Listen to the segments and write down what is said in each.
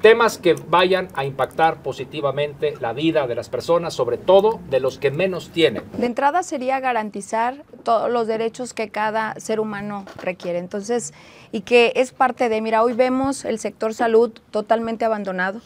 temas que vayan a impactar positivamente la vida de las personas, sobre todo de los que menos tienen. De entrada sería garantizar todos los derechos que cada ser humano requiere. Entonces, y que es parte de, mira, hoy vemos el sector salud totalmente abandonado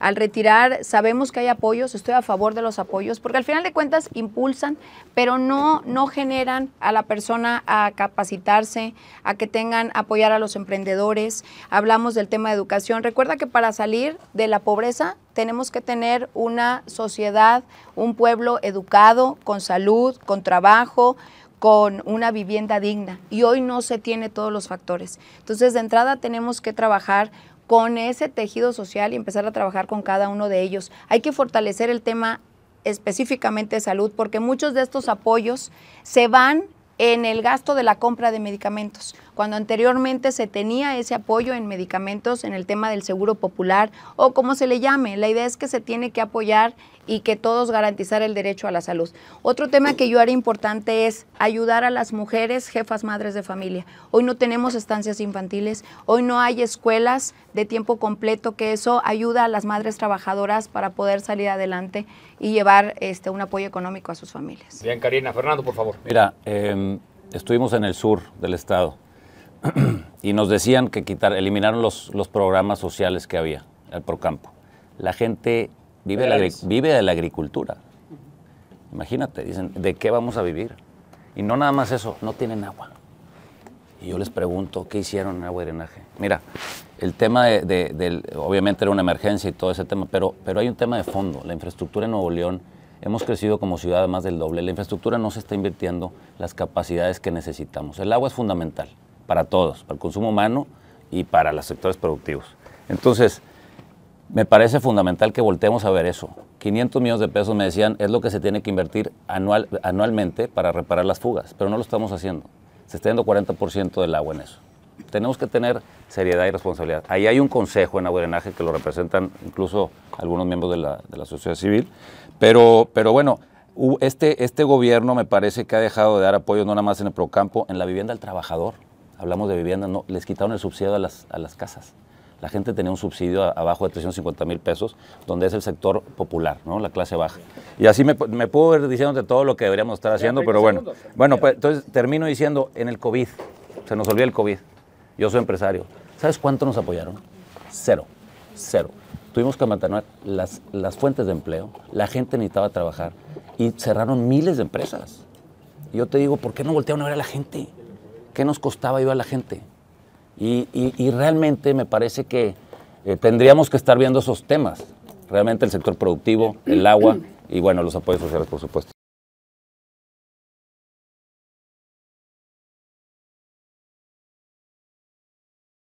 al retirar, sabemos que hay apoyos, estoy a favor de los apoyos, porque al final de cuentas impulsan, pero no, no generan a la persona a capacitarse, a que tengan apoyar a los emprendedores. Hablamos del tema de educación. Recuerda que para salir de la pobreza tenemos que tener una sociedad, un pueblo educado, con salud, con trabajo, con una vivienda digna y hoy no se tiene todos los factores. Entonces, de entrada tenemos que trabajar con ese tejido social y empezar a trabajar con cada uno de ellos. Hay que fortalecer el tema específicamente de salud porque muchos de estos apoyos se van en el gasto de la compra de medicamentos cuando anteriormente se tenía ese apoyo en medicamentos, en el tema del seguro popular o como se le llame. La idea es que se tiene que apoyar y que todos garantizar el derecho a la salud. Otro tema que yo haré importante es ayudar a las mujeres jefas madres de familia. Hoy no tenemos estancias infantiles, hoy no hay escuelas de tiempo completo que eso ayuda a las madres trabajadoras para poder salir adelante y llevar este, un apoyo económico a sus familias. Bien, Karina. Fernando, por favor. Mira, em, estuvimos en el sur del estado y nos decían que quitar, eliminaron los, los programas sociales que había al Procampo. La gente vive, de la, vive de la agricultura. Imagínate, dicen, ¿de qué vamos a vivir? Y no nada más eso, no tienen agua. Y yo les pregunto, ¿qué hicieron en agua y drenaje? Mira, el tema de, obviamente era una emergencia y todo ese tema, pero, pero hay un tema de fondo. La infraestructura en Nuevo León, hemos crecido como ciudad más del doble. La infraestructura no se está invirtiendo las capacidades que necesitamos. El agua es fundamental para todos, para el consumo humano y para los sectores productivos. Entonces, me parece fundamental que voltemos a ver eso. 500 millones de pesos, me decían, es lo que se tiene que invertir anual, anualmente para reparar las fugas, pero no lo estamos haciendo. Se está yendo 40% del agua en eso. Tenemos que tener seriedad y responsabilidad. Ahí hay un consejo en agua que lo representan incluso algunos miembros de la, sociedad civil, pero, pero bueno, este, este gobierno me parece que ha dejado de dar apoyo no nada más en el procampo, en la vivienda del trabajador hablamos de vivienda, no, les quitaron el subsidio a las, casas. La gente tenía un subsidio abajo de 350 mil pesos, donde es el sector popular, ¿no? la clase baja. Y así me, puedo ir diciéndote todo lo que deberíamos estar haciendo, pero bueno. Bueno, pues entonces termino diciendo, en el COVID, se nos olvida el COVID. Yo soy empresario. ¿Sabes cuánto nos apoyaron? Cero, cero. Tuvimos que mantener las, las fuentes de empleo, la gente necesitaba trabajar y cerraron miles de empresas. Yo te digo, ¿por qué no voltearon a ver a la gente? ¿qué nos costaba yo a la gente? Y, y, realmente me parece que eh, tendríamos que estar viendo esos temas, realmente el sector productivo, el agua y bueno, los apoyos sociales, por supuesto.